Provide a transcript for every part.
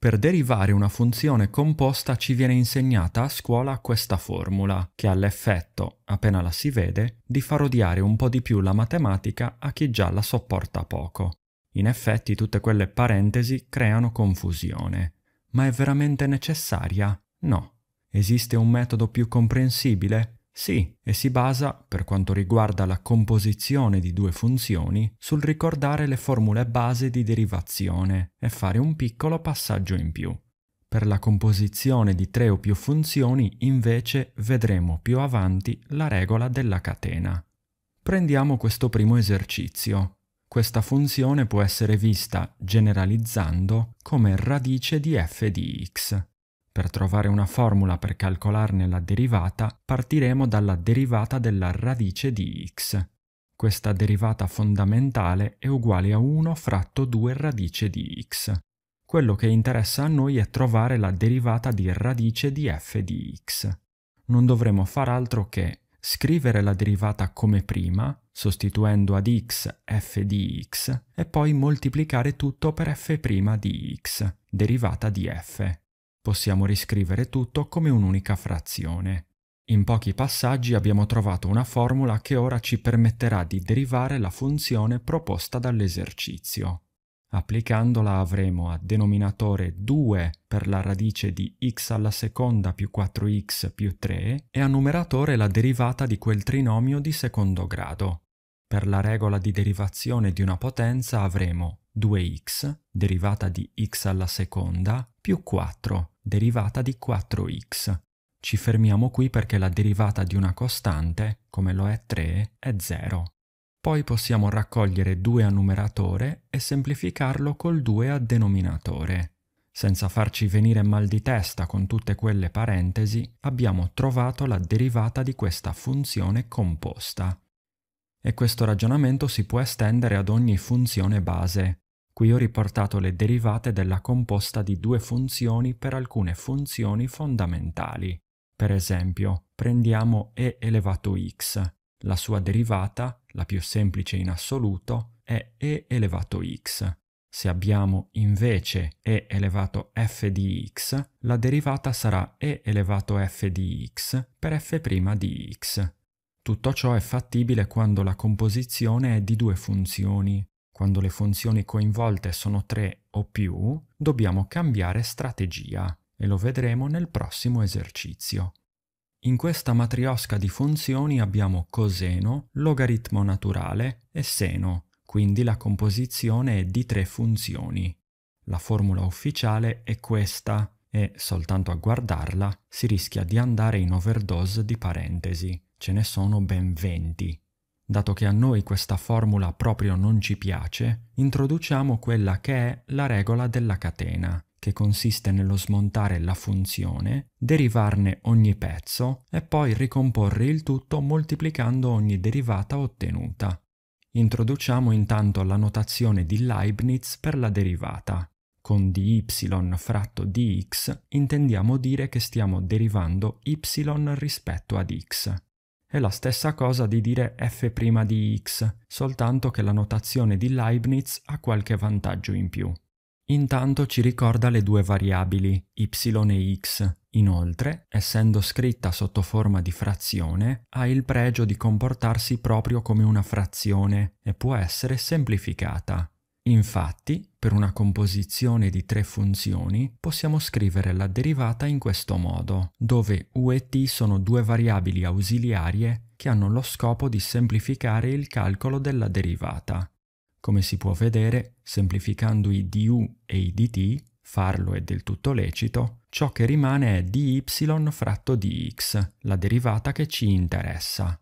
Per derivare una funzione composta ci viene insegnata a scuola questa formula, che ha l'effetto, appena la si vede, di far odiare un po' di più la matematica a chi già la sopporta poco. In effetti tutte quelle parentesi creano confusione. Ma è veramente necessaria? No. Esiste un metodo più comprensibile? Sì, e si basa, per quanto riguarda la composizione di due funzioni, sul ricordare le formule base di derivazione e fare un piccolo passaggio in più. Per la composizione di tre o più funzioni, invece, vedremo più avanti la regola della catena. Prendiamo questo primo esercizio. Questa funzione può essere vista, generalizzando, come radice di f di x. Per trovare una formula per calcolarne la derivata, partiremo dalla derivata della radice di x. Questa derivata fondamentale è uguale a 1 fratto 2 radice di x. Quello che interessa a noi è trovare la derivata di radice di f di x. Non dovremo far altro che scrivere la derivata come prima, sostituendo ad x f di x, e poi moltiplicare tutto per f' di x, derivata di f possiamo riscrivere tutto come un'unica frazione. In pochi passaggi abbiamo trovato una formula che ora ci permetterà di derivare la funzione proposta dall'esercizio. Applicandola avremo a denominatore 2 per la radice di x alla seconda più 4x più 3 e a numeratore la derivata di quel trinomio di secondo grado. Per la regola di derivazione di una potenza avremo 2x derivata di x alla seconda più 4 derivata di 4x. Ci fermiamo qui perché la derivata di una costante, come lo è 3, è 0. Poi possiamo raccogliere 2 a numeratore e semplificarlo col 2 a denominatore. Senza farci venire mal di testa con tutte quelle parentesi, abbiamo trovato la derivata di questa funzione composta. E questo ragionamento si può estendere ad ogni funzione base. Qui ho riportato le derivate della composta di due funzioni per alcune funzioni fondamentali. Per esempio, prendiamo e elevato x. La sua derivata, la più semplice in assoluto, è e elevato x. Se abbiamo invece e elevato f di x, la derivata sarà e elevato f di x per f' di x. Tutto ciò è fattibile quando la composizione è di due funzioni, quando le funzioni coinvolte sono tre o più, dobbiamo cambiare strategia e lo vedremo nel prossimo esercizio. In questa matriosca di funzioni abbiamo coseno, logaritmo naturale e seno, quindi la composizione è di tre funzioni. La formula ufficiale è questa e, soltanto a guardarla, si rischia di andare in overdose di parentesi. Ce ne sono ben 20. Dato che a noi questa formula proprio non ci piace, introduciamo quella che è la regola della catena, che consiste nello smontare la funzione, derivarne ogni pezzo e poi ricomporre il tutto moltiplicando ogni derivata ottenuta. Introduciamo intanto la notazione di Leibniz per la derivata. Con dy fratto dx intendiamo dire che stiamo derivando y rispetto ad x. È la stessa cosa di dire f' di x, soltanto che la notazione di Leibniz ha qualche vantaggio in più. Intanto ci ricorda le due variabili, y e x. Inoltre, essendo scritta sotto forma di frazione, ha il pregio di comportarsi proprio come una frazione e può essere semplificata. Infatti, per una composizione di tre funzioni, possiamo scrivere la derivata in questo modo, dove u e t sono due variabili ausiliarie che hanno lo scopo di semplificare il calcolo della derivata. Come si può vedere, semplificando i du e i dt, farlo è del tutto lecito, ciò che rimane è dy fratto dx, la derivata che ci interessa.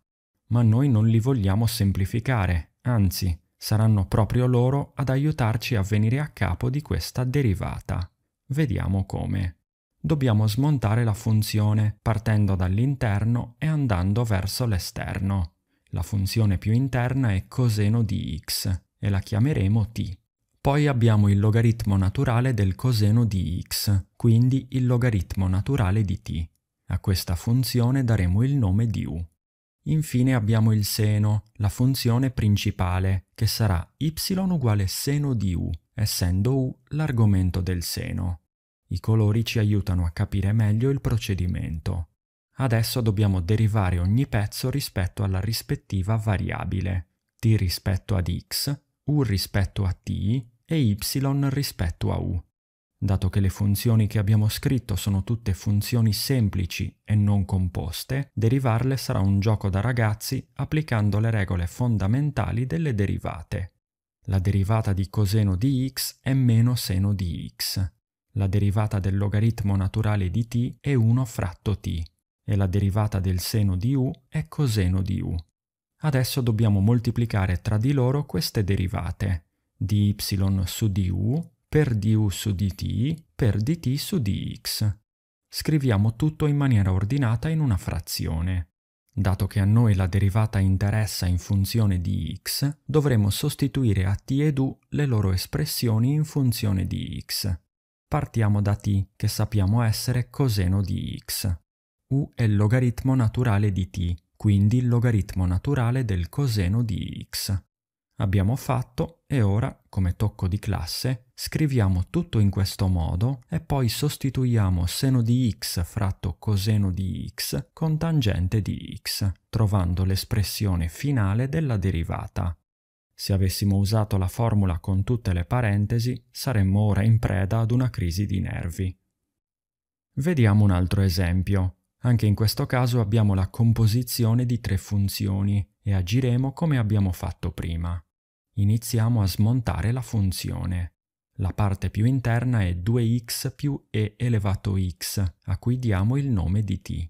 Ma noi non li vogliamo semplificare, anzi, Saranno proprio loro ad aiutarci a venire a capo di questa derivata. Vediamo come. Dobbiamo smontare la funzione partendo dall'interno e andando verso l'esterno. La funzione più interna è coseno di x e la chiameremo t. Poi abbiamo il logaritmo naturale del coseno di x, quindi il logaritmo naturale di t. A questa funzione daremo il nome di u. Infine abbiamo il seno, la funzione principale, che sarà y uguale seno di u, essendo u l'argomento del seno. I colori ci aiutano a capire meglio il procedimento. Adesso dobbiamo derivare ogni pezzo rispetto alla rispettiva variabile, t rispetto ad x, u rispetto a t e y rispetto a u dato che le funzioni che abbiamo scritto sono tutte funzioni semplici e non composte, derivarle sarà un gioco da ragazzi applicando le regole fondamentali delle derivate. La derivata di coseno di x è meno seno di x. La derivata del logaritmo naturale di t è 1 fratto t e la derivata del seno di u è coseno di u. Adesso dobbiamo moltiplicare tra di loro queste derivate di y su du per du su dt per dt su dx. Scriviamo tutto in maniera ordinata in una frazione. Dato che a noi la derivata interessa in funzione di x, dovremo sostituire a t ed u le loro espressioni in funzione di x. Partiamo da t, che sappiamo essere coseno di x. u è il logaritmo naturale di t, quindi il logaritmo naturale del coseno di x. Abbiamo fatto e ora, come tocco di classe, scriviamo tutto in questo modo e poi sostituiamo seno di x fratto coseno di x con tangente di x, trovando l'espressione finale della derivata. Se avessimo usato la formula con tutte le parentesi, saremmo ora in preda ad una crisi di nervi. Vediamo un altro esempio. Anche in questo caso abbiamo la composizione di tre funzioni e agiremo come abbiamo fatto prima iniziamo a smontare la funzione. La parte più interna è 2x più e elevato x, a cui diamo il nome di t.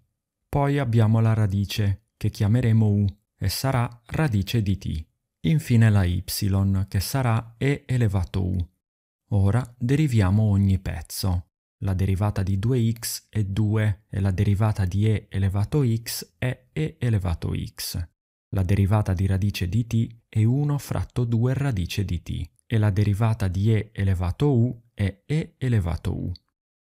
Poi abbiamo la radice, che chiameremo u, e sarà radice di t. Infine la y, che sarà e elevato u. Ora deriviamo ogni pezzo. La derivata di 2x è 2 e la derivata di e elevato x è e elevato x. La derivata di radice di t è 1 fratto 2 radice di t e la derivata di e elevato u è e elevato u.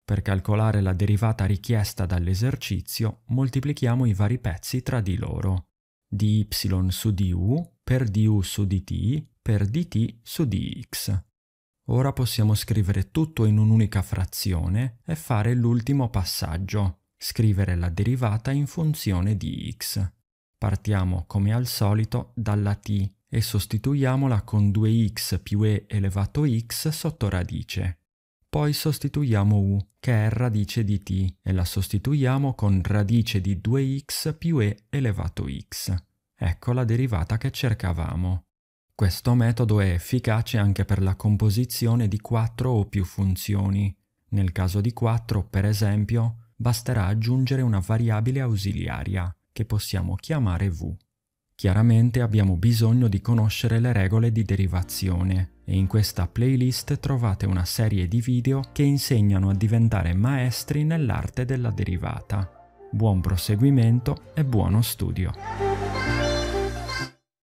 Per calcolare la derivata richiesta dall'esercizio, moltiplichiamo i vari pezzi tra di loro. dy su du per du su dt per dt su dx. Ora possiamo scrivere tutto in un'unica frazione e fare l'ultimo passaggio, scrivere la derivata in funzione di x. Partiamo come al solito dalla t e sostituiamola con 2x più e elevato x sotto radice. Poi sostituiamo u, che è radice di t, e la sostituiamo con radice di 2x più e elevato x. Ecco la derivata che cercavamo. Questo metodo è efficace anche per la composizione di 4 o più funzioni. Nel caso di 4, per esempio, basterà aggiungere una variabile ausiliaria che possiamo chiamare v. Chiaramente abbiamo bisogno di conoscere le regole di derivazione e in questa playlist trovate una serie di video che insegnano a diventare maestri nell'arte della derivata. Buon proseguimento e buono studio!